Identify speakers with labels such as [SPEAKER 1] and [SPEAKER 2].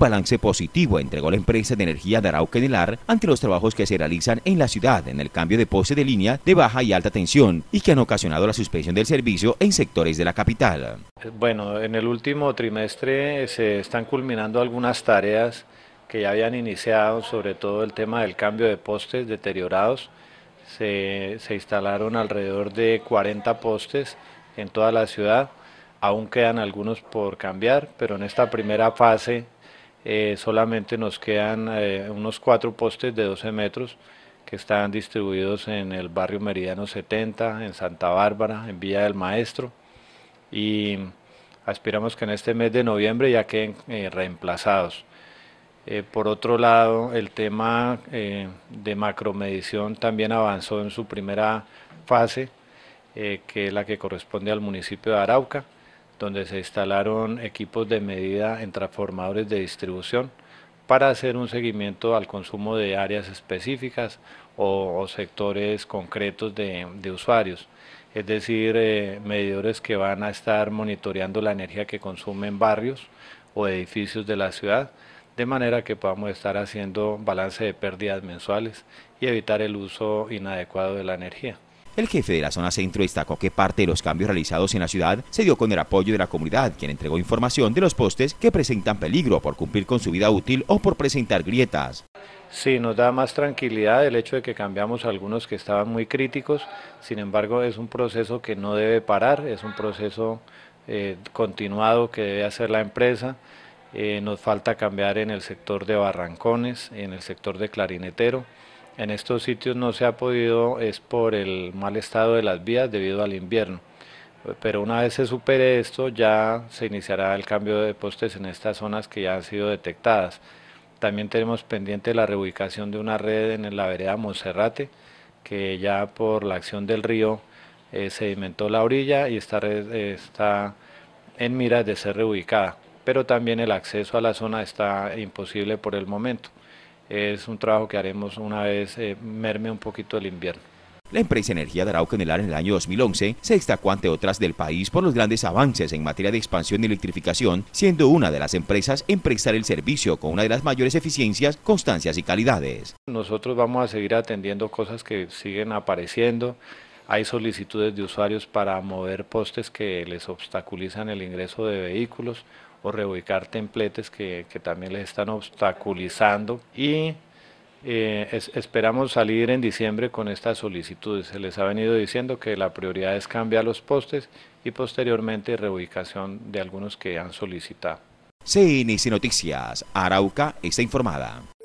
[SPEAKER 1] balance positivo entregó la empresa de energía de Arauca ante los trabajos que se realizan en la ciudad en el cambio de postes de línea de baja y alta tensión y que han ocasionado la suspensión del servicio en sectores de la capital.
[SPEAKER 2] Eh, bueno, en el último trimestre eh, se están culminando algunas tareas que ya habían iniciado, sobre todo el tema del cambio de postes deteriorados. Se, se instalaron alrededor de 40 postes en toda la ciudad. Aún quedan algunos por cambiar, pero en esta primera fase eh, solamente nos quedan eh, unos cuatro postes de 12 metros que están distribuidos en el barrio Meridiano 70, en Santa Bárbara, en Villa del Maestro y aspiramos que en este mes de noviembre ya queden eh, reemplazados. por otro lado, el tema de macromedición también avanzó en su primera fase, que es la que corresponde al municipio de Arauca donde se instalaron equipos de medida en transformadores de distribución para hacer un seguimiento al consumo de áreas específicas o, sectores concretos de, usuarios, es decir, eh, medidores que van a estar monitoreando la energía que consumen barrios o edificios de la ciudad, de manera que podamos estar haciendo balance de pérdidas mensuales y evitar el uso inadecuado de la energía.
[SPEAKER 1] El jefe de la zona centro destacó que parte de los cambios realizados en la ciudad se dio con el apoyo de la comunidad, quien entregó información de los postes que presentan peligro por cumplir
[SPEAKER 2] con su vida útil o por presentar grietas. Sí, nos da más tranquilidad el hecho de que cambiamos algunos que estaban muy críticos, sin embargo es un proceso que no debe parar, es un proceso eh, continuado que debe hacer la empresa. Eh, nos falta cambiar en el sector de Barrancones, en el sector de Clarinetero en estos sitios no se ha podido es por el mal estado de las vías debido al invierno. Pero una vez se supere esto ya se iniciará el cambio de postes en estas zonas que ya han sido detectadas. También tenemos pendiente la reubicación de una red en la vereda Monserrate, que ya por la acción del río eh, sedimentó la orilla y esta red eh, está en miras de ser reubicada, pero también el acceso a la zona está imposible por el momento es un trabajo que haremos una vez eh, merme un poquito el invierno.
[SPEAKER 1] La empresa Energía de en el en el año 2011 se destacó ante otras del país por los grandes avances en materia de expansión y electrificación, siendo una de las empresas en prestar el servicio con una de las mayores eficiencias, constancias y calidades.
[SPEAKER 2] Nosotros vamos a seguir atendiendo cosas que siguen apareciendo. Hay solicitudes de usuarios para mover postes que les obstaculizan el ingreso de vehículos o reubicar templetes que, también les están obstaculizando y eh, esperamos salir en diciembre con estas solicitudes. Se les ha venido diciendo que la prioridad es cambiar los postes y posteriormente reubicación de algunos que han solicitado. CNC Noticias, Arauca está informada.